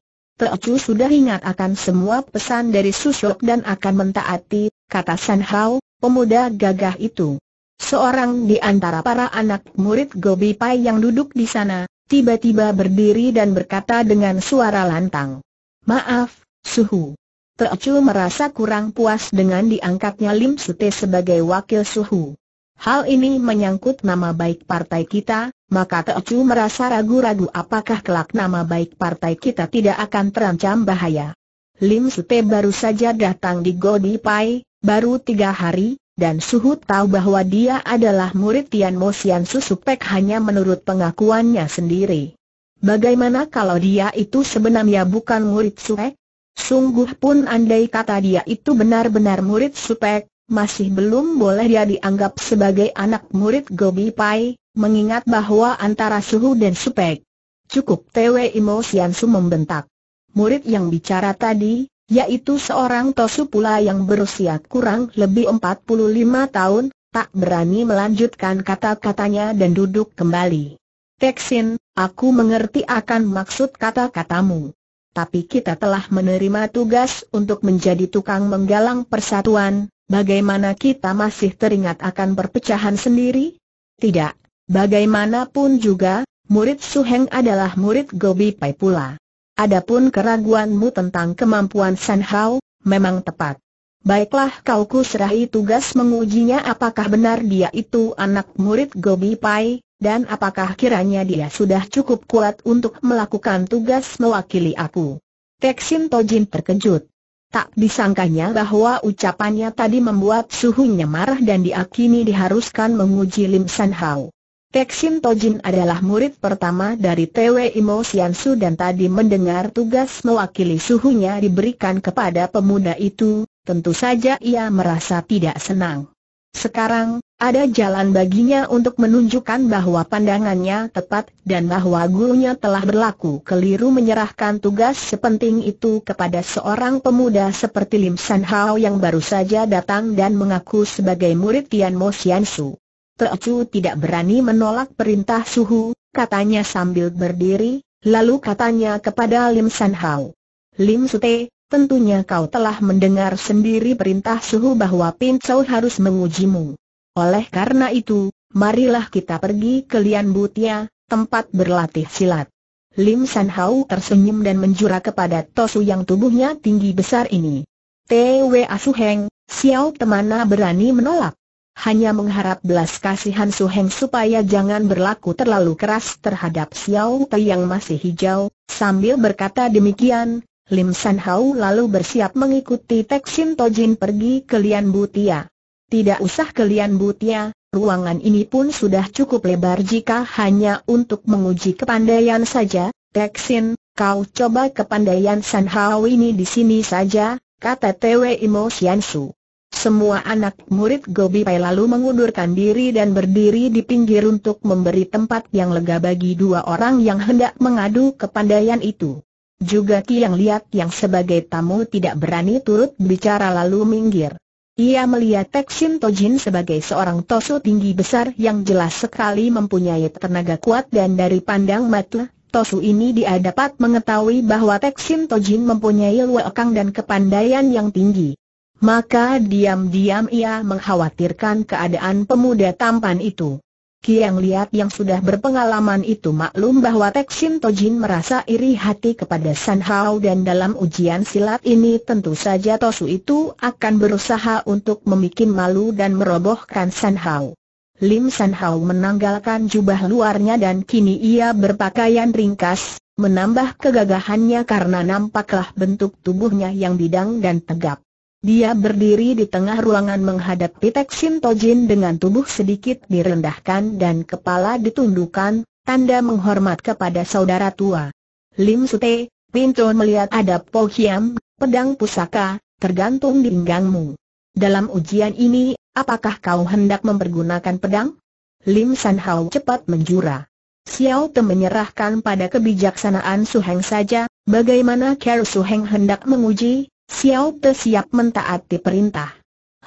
Teocu sudah ingat akan semua pesan dari Susuk dan akan mentaati, kata San Hao, pemuda gagah itu. Seorang di antara para anak murid Gobi Pai yang duduk di sana, tiba-tiba berdiri dan berkata dengan suara lantang. Maaf, Suhu. Teocu merasa kurang puas dengan diangkatnya Lim Sute sebagai wakil Suhu. Hal ini menyangkut nama baik partai kita, maka Teocu merasa ragu-ragu apakah kelak nama baik partai kita tidak akan terancam bahaya. Lim Sute baru saja datang di Godi Pai, baru tiga hari, dan Suhu tahu bahwa dia adalah murid Tian Mo Sian Susupek hanya menurut pengakuannya sendiri. Bagaimana kalau dia itu sebenarnya bukan murid Supek? Sungguh pun andai kata dia itu benar-benar murid Supek, masih belum boleh dia dianggap sebagai anak murid Gobi Pai, mengingat bahwa antara suhu dan supek. Cukup Twe Imo Siansu membentak. Murid yang bicara tadi, yaitu seorang Tosu pula yang berusia kurang lebih 45 tahun, tak berani melanjutkan kata-katanya dan duduk kembali. Teksin, aku mengerti akan maksud kata-katamu tapi kita telah menerima tugas untuk menjadi tukang menggalang persatuan, Bagaimana kita masih teringat akan perpecahan sendiri? Tidak, bagaimanapun juga, murid Su Heng adalah murid Gobi Pai pula. Adapun keraguanmu tentang kemampuan San Hao, memang tepat. Baiklah kau kuserahi tugas mengujinya apakah benar dia itu anak murid Gobi Pai, dan apakah kiranya dia sudah cukup kuat untuk melakukan tugas mewakili aku. Teksin Tojin terkejut. Tak disangkanya bahwa ucapannya tadi membuat suhunya marah dan diakini diharuskan menguji Lim San Hao. Tek Tojin adalah murid pertama dari TW Imo Sian Su dan tadi mendengar tugas mewakili suhunya diberikan kepada pemuda itu, tentu saja ia merasa tidak senang. Sekarang, ada jalan baginya untuk menunjukkan bahwa pandangannya tepat dan bahwa gurunya telah berlaku keliru menyerahkan tugas sepenting itu kepada seorang pemuda seperti Lim San Hao yang baru saja datang dan mengaku sebagai murid Tian Mo Xian Su. Teocu tidak berani menolak perintah Suhu, katanya sambil berdiri, lalu katanya kepada Lim San Hao. Lim Su Te. Tentunya kau telah mendengar sendiri perintah suhu bahwa Pincau harus mengujimu. Oleh karena itu, marilah kita pergi ke Lian Butia, tempat berlatih silat. Lim San Hau tersenyum dan menjura kepada Tosu yang tubuhnya tinggi besar ini. T.W. Asuheng, Xiao Temana berani menolak. Hanya mengharap belas kasihan Suheng supaya jangan berlaku terlalu keras terhadap Xiao Te yang masih hijau, sambil berkata demikian, Lim San Hau lalu bersiap mengikuti Tek Sim Tojin pergi ke Lian Butia. Tidak usah ke Lian Butia, ruangan ini pun sudah cukup lebar jika hanya untuk menguji kepandaian saja. Tek Sin, kau coba kepandaian San Hau ini di sini saja, kata Tewe Imo Sian Su. Semua anak murid Gobi Pai lalu mengundurkan diri dan berdiri di pinggir untuk memberi tempat yang lega bagi dua orang yang hendak mengadu kepandaian itu. Juga Tiang Liat yang sebagai tamu tidak berani turut bicara lalu minggir. Ia melihat Tek Tojin sebagai seorang tosu tinggi besar yang jelas sekali mempunyai tenaga kuat dan dari pandang mata, tosu ini dia dapat mengetahui bahwa Tek Tojin mempunyai luakang dan kepandaian yang tinggi. Maka diam-diam ia mengkhawatirkan keadaan pemuda tampan itu. Ki yang lihat yang sudah berpengalaman itu maklum bahwa Tek Sim Tojin merasa iri hati kepada San Hao dan dalam ujian silat ini tentu saja Tosu itu akan berusaha untuk membuat malu dan merobohkan San Hao. Lim San Hao menanggalkan jubah luarnya dan kini ia berpakaian ringkas, menambah kegagahannya karena nampaklah bentuk tubuhnya yang bidang dan tegap. Dia berdiri di tengah ruangan menghadap Pitek Tojin dengan tubuh sedikit direndahkan dan kepala ditundukkan, tanda menghormat kepada saudara tua. Lim Sute, pintu melihat ada Po pedang pusaka, tergantung di pinggangmu. Dalam ujian ini, apakah kau hendak mempergunakan pedang? Lim San Hao cepat menjura. Xiao Te menyerahkan pada kebijaksanaan Su Heng saja, bagaimana Ker Su Heng hendak menguji, Xiao Te siap mentaati perintah.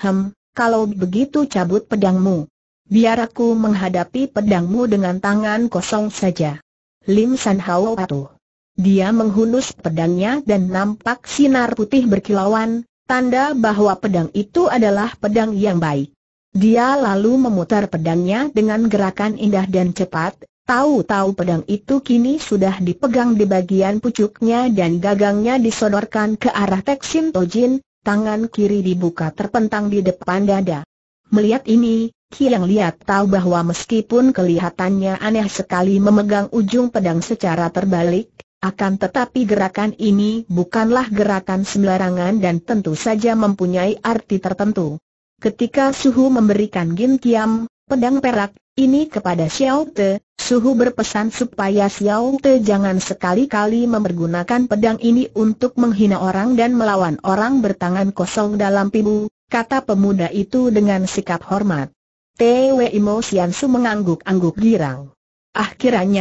Hem, kalau begitu cabut pedangmu. Biar aku menghadapi pedangmu dengan tangan kosong saja. Lim San Hao patuh. Dia menghunus pedangnya dan nampak sinar putih berkilauan, tanda bahwa pedang itu adalah pedang yang baik. Dia lalu memutar pedangnya dengan gerakan indah dan cepat, Tahu-tahu pedang itu kini sudah dipegang di bagian pucuknya dan gagangnya disodorkan ke arah Teksin Tojin, tangan kiri dibuka terpentang di depan dada. Melihat ini, Kiang lihat tahu bahwa meskipun kelihatannya aneh sekali memegang ujung pedang secara terbalik, akan tetapi gerakan ini bukanlah gerakan sembarangan dan tentu saja mempunyai arti tertentu. Ketika Suhu memberikan Gin Kiam, pedang perak, ini kepada Xiao Te, Suhu berpesan supaya Xiao Te jangan sekali-kali mempergunakan pedang ini untuk menghina orang dan melawan orang bertangan kosong dalam pibu, kata pemuda itu dengan sikap hormat. Wei Mo Sian Su mengangguk-angguk girang. Ah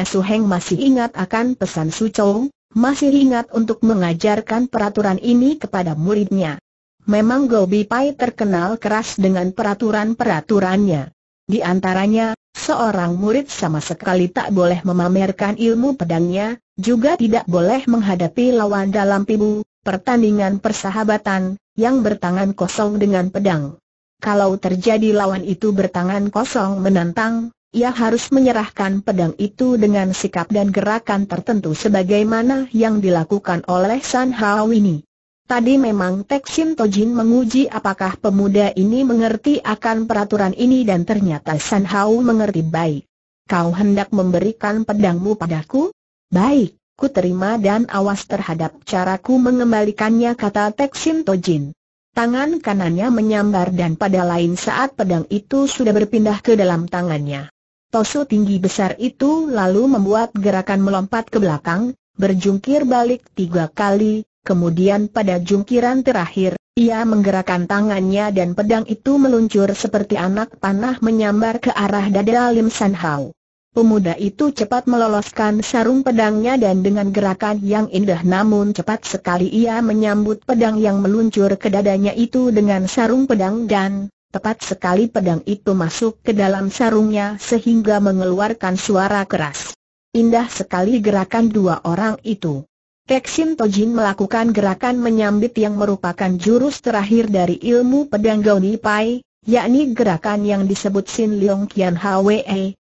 Su Heng masih ingat akan pesan Su Chou, masih ingat untuk mengajarkan peraturan ini kepada muridnya. Memang Gobi Pai terkenal keras dengan peraturan-peraturannya. Di antaranya, Seorang murid sama sekali tak boleh memamerkan ilmu pedangnya, juga tidak boleh menghadapi lawan dalam pibu, pertandingan persahabatan, yang bertangan kosong dengan pedang. Kalau terjadi lawan itu bertangan kosong menantang, ia harus menyerahkan pedang itu dengan sikap dan gerakan tertentu sebagaimana yang dilakukan oleh San Hao ini. Tadi memang Tek Tojin menguji apakah pemuda ini mengerti akan peraturan ini dan ternyata San Hao mengerti baik. Kau hendak memberikan pedangmu padaku? Baik, ku terima dan awas terhadap caraku mengembalikannya kata Tek Tojin. Tangan kanannya menyambar dan pada lain saat pedang itu sudah berpindah ke dalam tangannya. Tosu tinggi besar itu lalu membuat gerakan melompat ke belakang, berjungkir balik tiga kali, Kemudian pada jungkiran terakhir, ia menggerakkan tangannya dan pedang itu meluncur seperti anak panah menyambar ke arah dada Lim San Hao. Pemuda itu cepat meloloskan sarung pedangnya dan dengan gerakan yang indah namun cepat sekali ia menyambut pedang yang meluncur ke dadanya itu dengan sarung pedang dan tepat sekali pedang itu masuk ke dalam sarungnya sehingga mengeluarkan suara keras. Indah sekali gerakan dua orang itu. Teksin Tojin melakukan gerakan menyambit yang merupakan jurus terakhir dari ilmu pedang Goni Pai, yakni gerakan yang disebut Sin Leong Kian Hwe,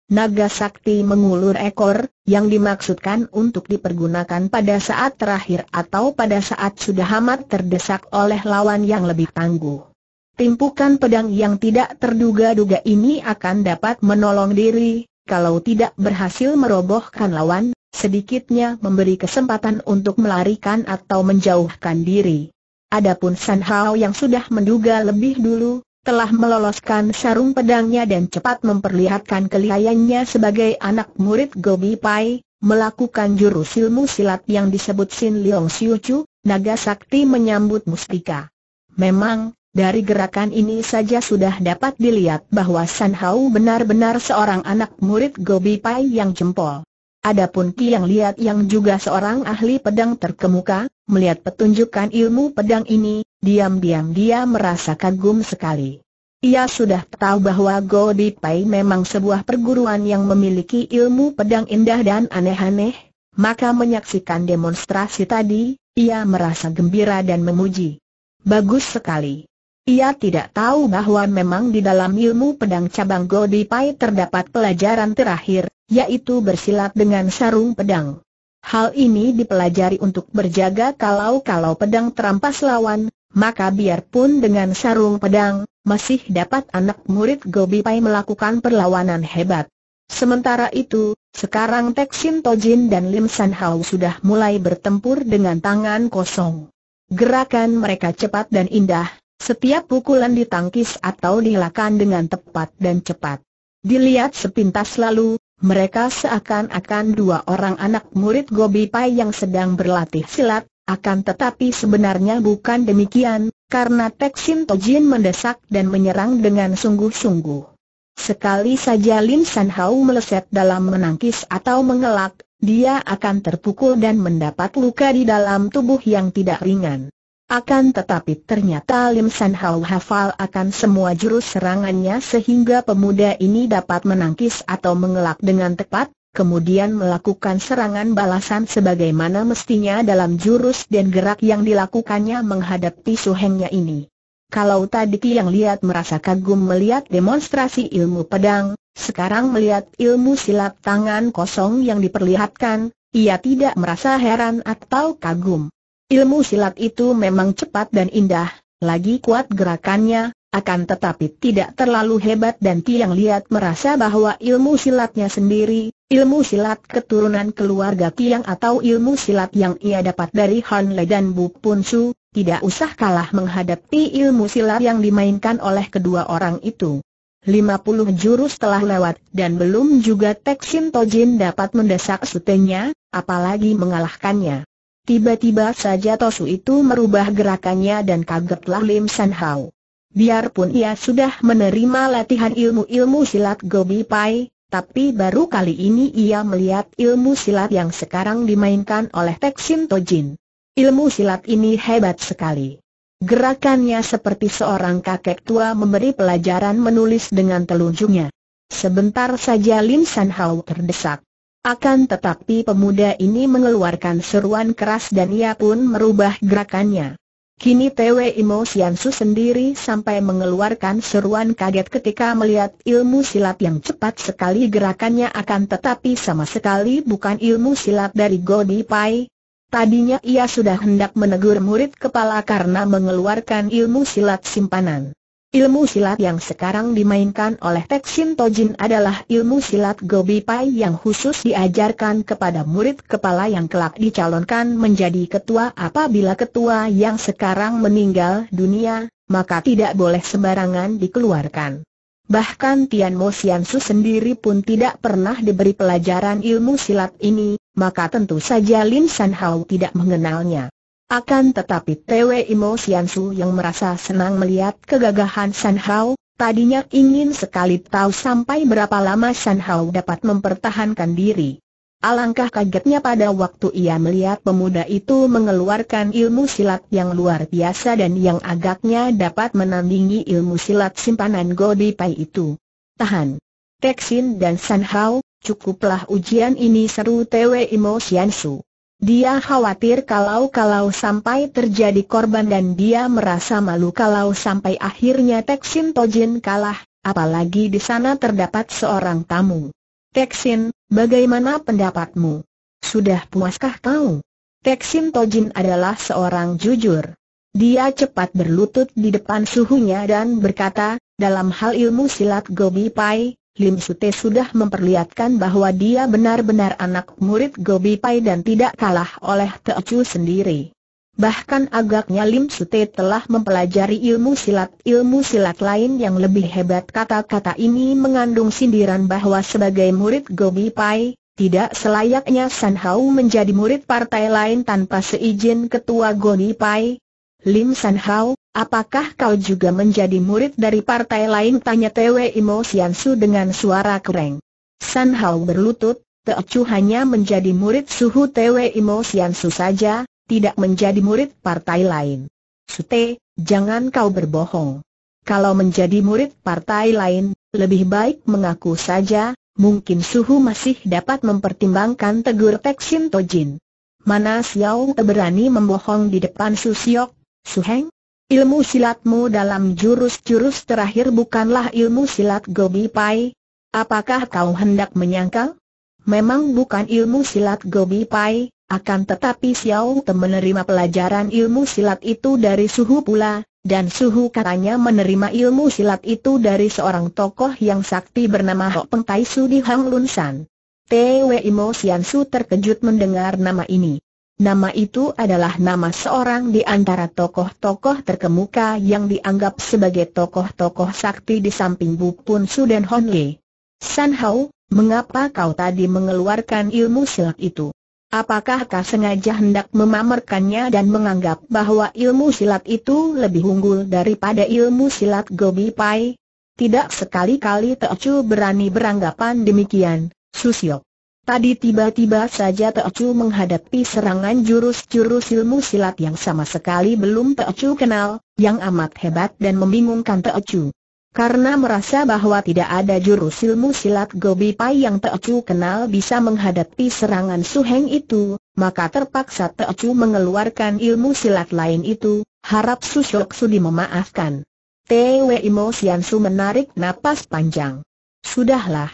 naga sakti mengulur ekor, yang dimaksudkan untuk dipergunakan pada saat terakhir atau pada saat sudah amat terdesak oleh lawan yang lebih tangguh. Timpukan pedang yang tidak terduga-duga ini akan dapat menolong diri, kalau tidak berhasil merobohkan lawan, sedikitnya memberi kesempatan untuk melarikan atau menjauhkan diri. Adapun San Hao yang sudah menduga lebih dulu, telah meloloskan sarung pedangnya dan cepat memperlihatkan kelihayannya sebagai anak murid Gobi Pai, melakukan jurus ilmu silat yang disebut Sin Leong Siu Chu, naga sakti menyambut mustika. Memang, dari gerakan ini saja sudah dapat dilihat bahwa San Hao benar-benar seorang anak murid Gobi Pai yang jempol. Adapun yang lihat yang juga seorang ahli pedang terkemuka, melihat petunjukan ilmu pedang ini, diam-diam dia merasa kagum sekali. Ia sudah tahu bahwa Godi Pai memang sebuah perguruan yang memiliki ilmu pedang indah dan aneh-aneh, maka menyaksikan demonstrasi tadi, ia merasa gembira dan memuji. Bagus sekali. Ia tidak tahu bahwa memang di dalam ilmu pedang cabang Godi Pai terdapat pelajaran terakhir, yaitu bersilat dengan sarung pedang. Hal ini dipelajari untuk berjaga kalau-kalau pedang terampas lawan, maka biarpun dengan sarung pedang, masih dapat anak murid Gobi Pai melakukan perlawanan hebat. Sementara itu, sekarang Teksin Tojin dan Lim San Hao sudah mulai bertempur dengan tangan kosong. Gerakan mereka cepat dan indah, setiap pukulan ditangkis atau dilakukan dengan tepat dan cepat. Dilihat sepintas lalu, mereka seakan-akan dua orang anak murid Gobi Pai yang sedang berlatih silat, akan tetapi sebenarnya bukan demikian, karena Teksin Tojin mendesak dan menyerang dengan sungguh-sungguh. Sekali saja Lin San Hao meleset dalam menangkis atau mengelak, dia akan terpukul dan mendapat luka di dalam tubuh yang tidak ringan. Akan tetapi ternyata Lim San Hau hafal akan semua jurus serangannya sehingga pemuda ini dapat menangkis atau mengelak dengan tepat, kemudian melakukan serangan balasan sebagaimana mestinya dalam jurus dan gerak yang dilakukannya menghadapi suhengnya ini. Kalau tadi yang lihat merasa kagum melihat demonstrasi ilmu pedang, sekarang melihat ilmu silat tangan kosong yang diperlihatkan, ia tidak merasa heran atau kagum. Ilmu silat itu memang cepat dan indah, lagi kuat gerakannya, akan tetapi tidak terlalu hebat dan Tiang Liat merasa bahwa ilmu silatnya sendiri, ilmu silat keturunan keluarga Tiang atau ilmu silat yang ia dapat dari Han Le dan Bu Pun Su, tidak usah kalah menghadapi ilmu silat yang dimainkan oleh kedua orang itu. 50 jurus telah lewat dan belum juga Tek To Tojin dapat mendesak sutenya, apalagi mengalahkannya. Tiba-tiba saja Tosu itu merubah gerakannya dan kagetlah Lim San Hao. Biarpun ia sudah menerima latihan ilmu-ilmu silat Gobi Pai, tapi baru kali ini ia melihat ilmu silat yang sekarang dimainkan oleh Teksin Tojin. Ilmu silat ini hebat sekali. Gerakannya seperti seorang kakek tua memberi pelajaran menulis dengan telunjuknya. Sebentar saja Lim San Hao terdesak. Akan tetapi pemuda ini mengeluarkan seruan keras dan ia pun merubah gerakannya. Kini Tewe Imo Siansu sendiri sampai mengeluarkan seruan kaget ketika melihat ilmu silat yang cepat sekali gerakannya akan tetapi sama sekali bukan ilmu silat dari Godi Pai. Tadinya ia sudah hendak menegur murid kepala karena mengeluarkan ilmu silat simpanan. Ilmu silat yang sekarang dimainkan oleh Teksin Tojin adalah ilmu silat Gobi Pai yang khusus diajarkan kepada murid kepala yang kelak dicalonkan menjadi ketua apabila ketua yang sekarang meninggal dunia, maka tidak boleh sembarangan dikeluarkan. Bahkan Tian Mo Sian Su sendiri pun tidak pernah diberi pelajaran ilmu silat ini, maka tentu saja Lin San Hao tidak mengenalnya. Akan tetapi TW Imo Siansu yang merasa senang melihat kegagahan San Hao, tadinya ingin sekali tahu sampai berapa lama San Hao dapat mempertahankan diri. Alangkah kagetnya pada waktu ia melihat pemuda itu mengeluarkan ilmu silat yang luar biasa dan yang agaknya dapat menandingi ilmu silat simpanan Godi Pai itu. Tahan. Teksin dan San Hao, cukuplah ujian ini seru TW Imo Siansu. Dia khawatir kalau-kalau sampai terjadi korban dan dia merasa malu kalau sampai akhirnya Teksin Tojin kalah, apalagi di sana terdapat seorang tamu. Teksin, bagaimana pendapatmu? Sudah puaskah kau? Teksin Tojin adalah seorang jujur. Dia cepat berlutut di depan suhunya dan berkata, dalam hal ilmu silat Gobi Pai, Lim Sute sudah memperlihatkan bahwa dia benar-benar anak murid Gobi Pai dan tidak kalah oleh Teochu sendiri. Bahkan agaknya Lim Sute telah mempelajari ilmu silat-ilmu silat lain yang lebih hebat kata-kata ini mengandung sindiran bahwa sebagai murid Gobi Pai, tidak selayaknya San Hao menjadi murid partai lain tanpa seizin ketua Gobi Pai. Lim San Hao, Apakah kau juga menjadi murid dari partai lain? Tanya Tewei Imo Siansu dengan suara kereng. San Hao berlutut, Teocu hanya menjadi murid suhu Tewei Imo Siansu saja, tidak menjadi murid partai lain. Sute, jangan kau berbohong. Kalau menjadi murid partai lain, lebih baik mengaku saja, mungkin suhu masih dapat mempertimbangkan tegur Teksin Tojin. Mana Xiao berani membohong di depan Su Siok, Su Heng? Ilmu silatmu dalam jurus-jurus terakhir bukanlah ilmu silat Gobi Pai. Apakah kau hendak menyangkal? Memang bukan ilmu silat Gobi Pai, akan tetapi Xiao Te menerima pelajaran ilmu silat itu dari Suhu pula, dan Suhu katanya menerima ilmu silat itu dari seorang tokoh yang sakti bernama Ho Peng Tai Su di Hang Lun San. Twe Mo Sian Su terkejut mendengar nama ini. Nama itu adalah nama seorang di antara tokoh-tokoh terkemuka yang dianggap sebagai tokoh-tokoh sakti di samping Bupun dan Hon Li. San Hao, mengapa kau tadi mengeluarkan ilmu silat itu? Apakah kau sengaja hendak memamerkannya dan menganggap bahwa ilmu silat itu lebih unggul daripada ilmu silat Gobi Pai? Tidak sekali-kali Chu berani beranggapan demikian, Susiok. Tadi tiba-tiba saja Teocu menghadapi serangan jurus-jurus ilmu silat yang sama sekali belum Teocu kenal, yang amat hebat dan membingungkan Teocu. Karena merasa bahwa tidak ada jurus ilmu silat Gobi Pai yang Teocu kenal bisa menghadapi serangan Su Heng itu, maka terpaksa Teocu mengeluarkan ilmu silat lain itu, harap Su Sudi memaafkan. Twi Mo Siansu menarik napas panjang. Sudahlah,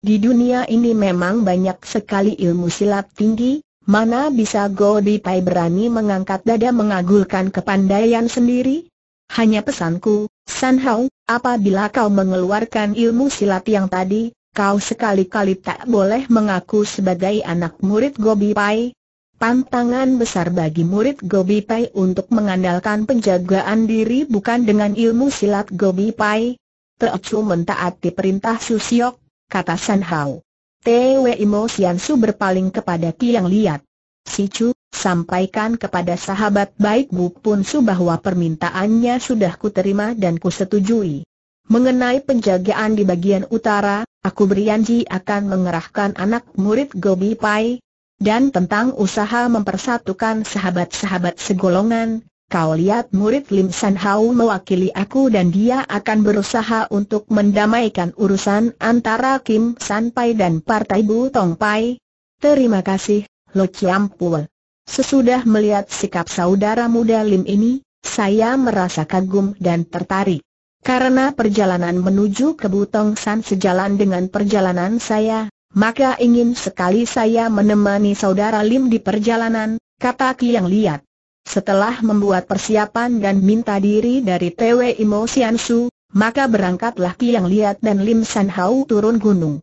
di dunia ini memang banyak sekali ilmu silat tinggi, mana bisa Go Pai berani mengangkat dada mengagulkan kepandaian sendiri? Hanya pesanku, San Hao, apabila kau mengeluarkan ilmu silat yang tadi, kau sekali-kali tak boleh mengaku sebagai anak murid Gobi Pai. Pantangan besar bagi murid Gobi Pai untuk mengandalkan penjagaan diri bukan dengan ilmu silat Gobi Pai. Teocu mentaati perintah Susiok, kata San Hao. Twi Mo Sian Su berpaling kepada Tiang Liat. Si Chu, sampaikan kepada sahabat baik bu Pun Su bahwa permintaannya sudah kuterima dan kusetujui. Mengenai penjagaan di bagian utara, aku berjanji akan mengerahkan anak murid Gobi Pai. Dan tentang usaha mempersatukan sahabat-sahabat segolongan, Kau lihat murid Lim San Hau mewakili aku dan dia akan berusaha untuk mendamaikan urusan antara Kim San Pai dan Partai Bu Tong Pai. Terima kasih, Lo Chiam Pul. Sesudah melihat sikap saudara muda Lim ini, saya merasa kagum dan tertarik. Karena perjalanan menuju ke Butong San sejalan dengan perjalanan saya, maka ingin sekali saya menemani saudara Lim di perjalanan, kata Kiang Liat. Setelah membuat persiapan dan minta diri dari Tewei Imo Siansu, maka berangkatlah Yang Liat dan Lim San Hau turun gunung.